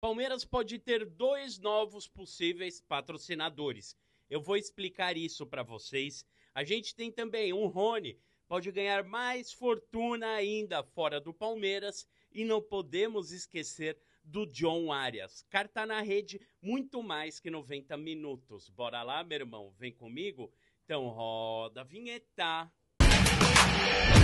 Palmeiras pode ter dois novos possíveis patrocinadores. Eu vou explicar isso para vocês. A gente tem também um Rony, pode ganhar mais fortuna ainda fora do Palmeiras e não podemos esquecer do John Arias. Carta na rede, muito mais que 90 minutos. Bora lá, meu irmão, vem comigo? Então roda a vinheta. Música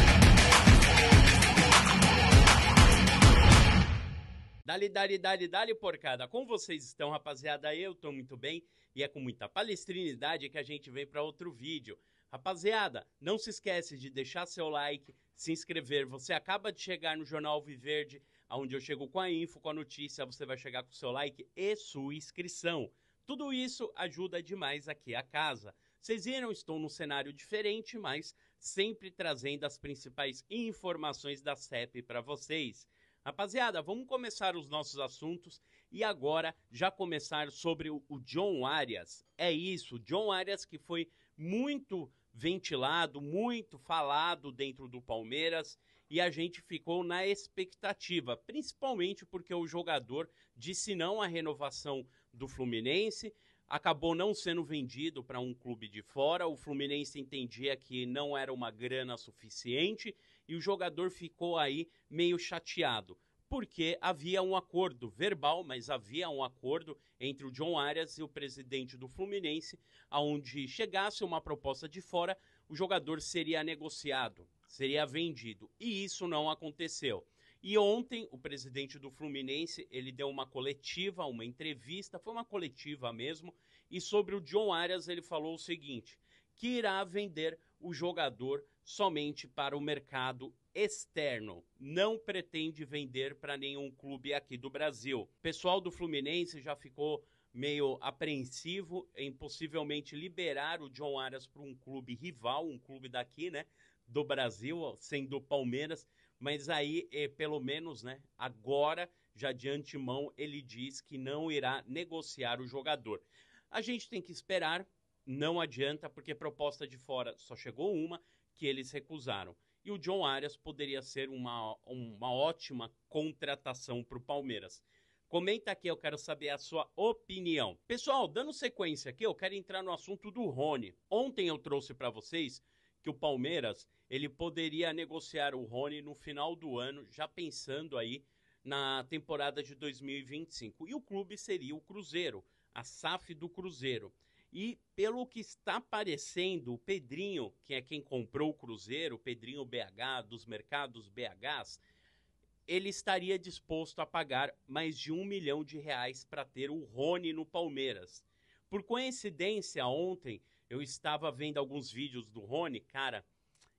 Dali, dali, dali, dali, porcada. Como vocês estão, rapaziada? Eu tô muito bem e é com muita palestrinidade que a gente vem para outro vídeo. Rapaziada, não se esquece de deixar seu like, se inscrever. Você acaba de chegar no Jornal Viverde, onde eu chego com a info, com a notícia. Você vai chegar com seu like e sua inscrição. Tudo isso ajuda demais aqui a casa. Vocês viram, estou num cenário diferente, mas sempre trazendo as principais informações da CEP para vocês. Rapaziada, vamos começar os nossos assuntos e agora já começar sobre o, John Arias. É isso, John Arias que foi muito ventilado, muito falado dentro do Palmeiras e a gente ficou na expectativa, principalmente porque o jogador disse não à renovação do Fluminense, acabou não sendo vendido para um clube de fora, o Fluminense entendia que não era uma grana suficiente e o jogador ficou aí meio chateado. Porque havia um acordo verbal, mas havia um acordo entre o John Arias e o presidente do Fluminense, aonde chegasse uma proposta de fora, o jogador seria negociado, seria vendido. E isso não aconteceu. E ontem o presidente do Fluminense, ele deu uma coletiva, uma entrevista, foi uma coletiva mesmo, e sobre o John Arias ele falou o seguinte: que irá vender o jogador somente para o mercado externo. Não pretende vender para nenhum clube aqui do Brasil. O pessoal do Fluminense já ficou meio apreensivo em possivelmente liberar o John Arias para um clube rival, um clube daqui, né, do Brasil, sendo o Palmeiras, mas aí, eh, pelo menos, né, agora, já de antemão, ele diz que não irá negociar o jogador. A gente tem que esperar não adianta porque proposta de fora só chegou uma que eles recusaram. E o John Arias poderia ser uma, uma ótima contratação para o Palmeiras. Comenta aqui, eu quero saber a sua opinião. Pessoal, dando sequência aqui, eu quero entrar no assunto do Rony. Ontem eu trouxe para vocês que o Palmeiras ele poderia negociar o Rony no final do ano, já pensando aí na temporada de 2025. E o clube seria o Cruzeiro, a SAF do Cruzeiro. E pelo que está parecendo, o Pedrinho, que é quem comprou o Cruzeiro, o Pedrinho BH, dos mercados BHs, ele estaria disposto a pagar mais de um milhão de reais para ter o Rony no Palmeiras. Por coincidência, ontem eu estava vendo alguns vídeos do Rony, cara,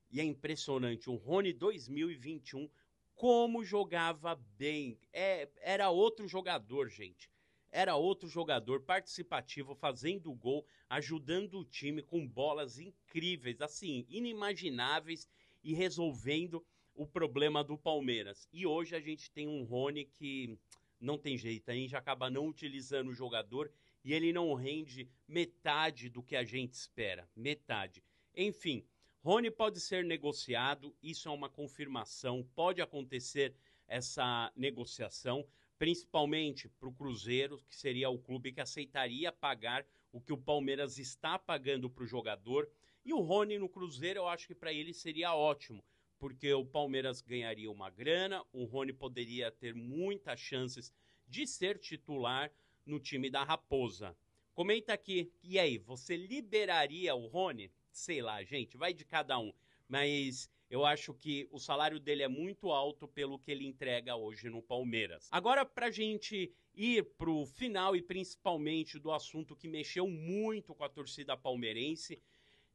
e é impressionante. O Rony 2021, como jogava bem. É, era outro jogador, gente era outro jogador participativo, fazendo gol, ajudando o time com bolas incríveis, assim, inimagináveis e resolvendo o problema do Palmeiras. E hoje a gente tem um Rony que não tem jeito, a gente acaba não utilizando o jogador e ele não rende metade do que a gente espera, metade. Enfim, Rony pode ser negociado, isso é uma confirmação, pode acontecer essa negociação principalmente para o Cruzeiro, que seria o clube que aceitaria pagar o que o Palmeiras está pagando para o jogador. E o Rony no Cruzeiro, eu acho que para ele seria ótimo, porque o Palmeiras ganharia uma grana, o Rony poderia ter muitas chances de ser titular no time da Raposa. Comenta aqui, e aí, você liberaria o Rony? Sei lá, gente, vai de cada um. Mas eu acho que o salário dele é muito alto pelo que ele entrega hoje no Palmeiras. Agora, para gente ir para o final e principalmente do assunto que mexeu muito com a torcida palmeirense,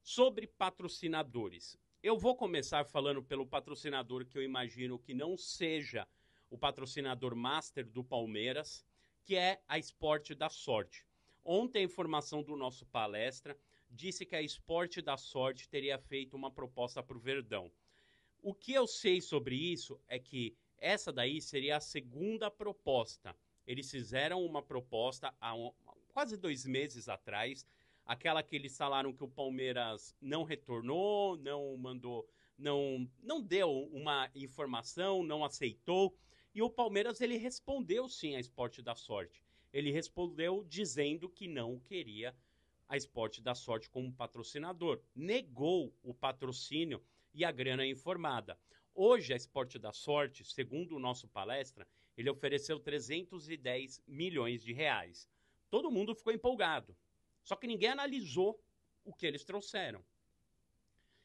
sobre patrocinadores. Eu vou começar falando pelo patrocinador que eu imagino que não seja o patrocinador master do Palmeiras, que é a Esporte da Sorte. Ontem a informação do nosso palestra disse que a Esporte da Sorte teria feito uma proposta para o Verdão. O que eu sei sobre isso é que essa daí seria a segunda proposta. Eles fizeram uma proposta há um, quase dois meses atrás, aquela que eles falaram que o Palmeiras não retornou, não mandou, não, não deu uma informação, não aceitou. E o Palmeiras ele respondeu sim à Esporte da Sorte. Ele respondeu dizendo que não queria a Esporte da Sorte como patrocinador. Negou o patrocínio e a grana é informada. Hoje, a Esporte da Sorte, segundo o nosso palestra, ele ofereceu 310 milhões de reais. Todo mundo ficou empolgado. Só que ninguém analisou o que eles trouxeram.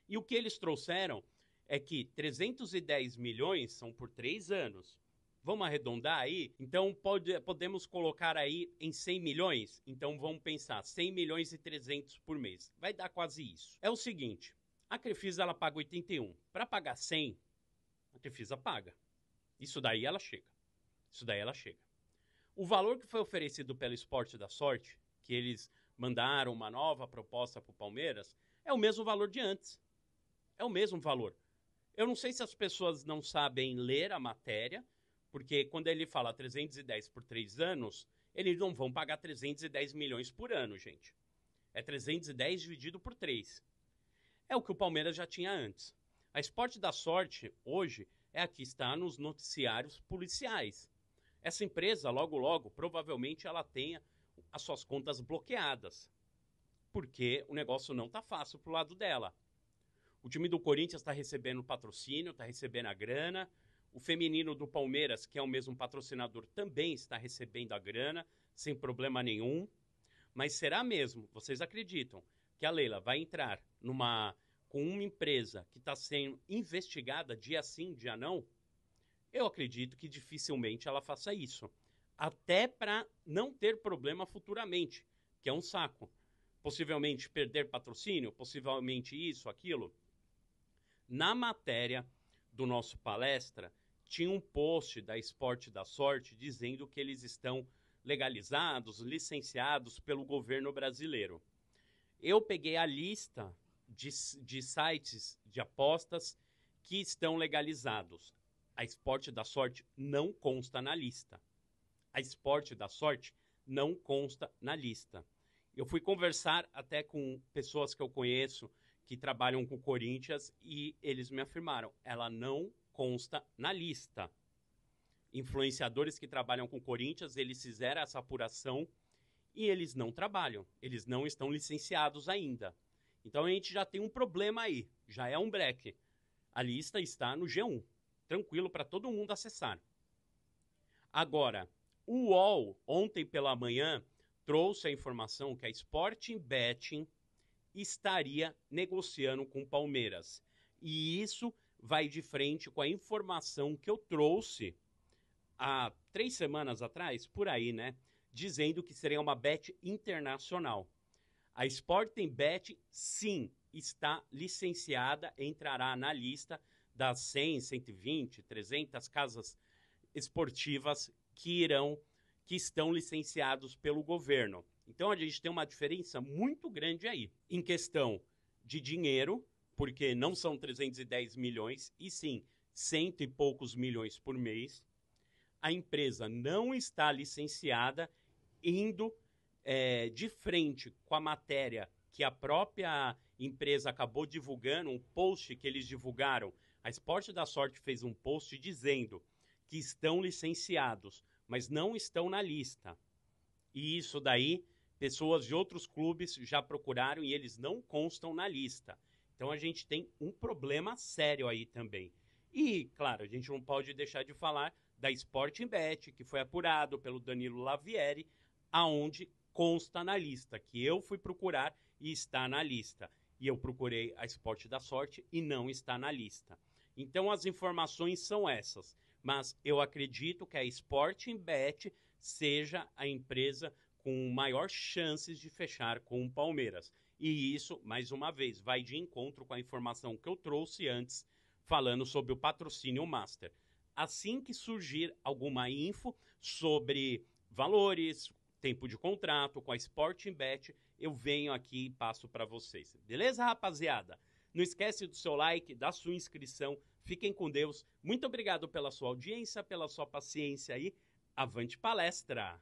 E o que eles trouxeram é que 310 milhões são por três anos. Vamos arredondar aí? Então pode, podemos colocar aí em 100 milhões? Então vamos pensar, 100 milhões e 300 por mês. Vai dar quase isso. É o seguinte, a Crefisa ela paga 81. Para pagar 100, a Crefisa paga. Isso daí ela chega. Isso daí ela chega. O valor que foi oferecido pelo Esporte da Sorte, que eles mandaram uma nova proposta para o Palmeiras, é o mesmo valor de antes. É o mesmo valor. Eu não sei se as pessoas não sabem ler a matéria, porque quando ele fala 310 por três anos, eles não vão pagar 310 milhões por ano, gente. É 310 dividido por 3. É o que o Palmeiras já tinha antes. A Esporte da Sorte, hoje, é a que está nos noticiários policiais. Essa empresa, logo logo, provavelmente ela tenha as suas contas bloqueadas. Porque o negócio não está fácil pro lado dela. O time do Corinthians está recebendo patrocínio, está recebendo a grana, o feminino do Palmeiras, que é o mesmo patrocinador, também está recebendo a grana, sem problema nenhum. Mas será mesmo, vocês acreditam, que a Leila vai entrar numa com uma empresa que está sendo investigada dia sim, dia não? Eu acredito que dificilmente ela faça isso. Até para não ter problema futuramente, que é um saco. Possivelmente perder patrocínio, possivelmente isso, aquilo. Na matéria do nosso palestra, tinha um post da Esporte da Sorte dizendo que eles estão legalizados, licenciados pelo governo brasileiro. Eu peguei a lista de, de sites de apostas que estão legalizados. A Esporte da Sorte não consta na lista. A Esporte da Sorte não consta na lista. Eu fui conversar até com pessoas que eu conheço que trabalham com Corinthians e eles me afirmaram, ela não consta na lista. Influenciadores que trabalham com Corinthians, eles fizeram essa apuração e eles não trabalham, eles não estão licenciados ainda. Então a gente já tem um problema aí, já é um break. A lista está no G1, tranquilo para todo mundo acessar. Agora, o UOL, ontem pela manhã, trouxe a informação que a Sporting Betting estaria negociando com o Palmeiras. E isso vai de frente com a informação que eu trouxe há três semanas atrás, por aí, né? Dizendo que seria uma bet internacional. A Sporting Bet, sim, está licenciada, entrará na lista das 100, 120, 300 casas esportivas que irão, que estão licenciados pelo governo. Então a gente tem uma diferença muito grande aí em questão de dinheiro porque não são 310 milhões, e sim cento e poucos milhões por mês. A empresa não está licenciada, indo é, de frente com a matéria que a própria empresa acabou divulgando, um post que eles divulgaram. A Esporte da Sorte fez um post dizendo que estão licenciados, mas não estão na lista. E isso daí, pessoas de outros clubes já procuraram e eles não constam na lista. Então a gente tem um problema sério aí também. E, claro, a gente não pode deixar de falar da Sporting Bet, que foi apurado pelo Danilo Lavieri, aonde consta na lista, que eu fui procurar e está na lista. E eu procurei a Esporte da Sorte e não está na lista. Então as informações são essas, mas eu acredito que a Sporting Bet seja a empresa com maior chances de fechar com o Palmeiras. E isso, mais uma vez, vai de encontro com a informação que eu trouxe antes, falando sobre o patrocínio master. Assim que surgir alguma info sobre valores, tempo de contrato, com a Sporting Bet, eu venho aqui e passo para vocês. Beleza, rapaziada? Não esquece do seu like, da sua inscrição. Fiquem com Deus. Muito obrigado pela sua audiência, pela sua paciência aí. Avante palestra!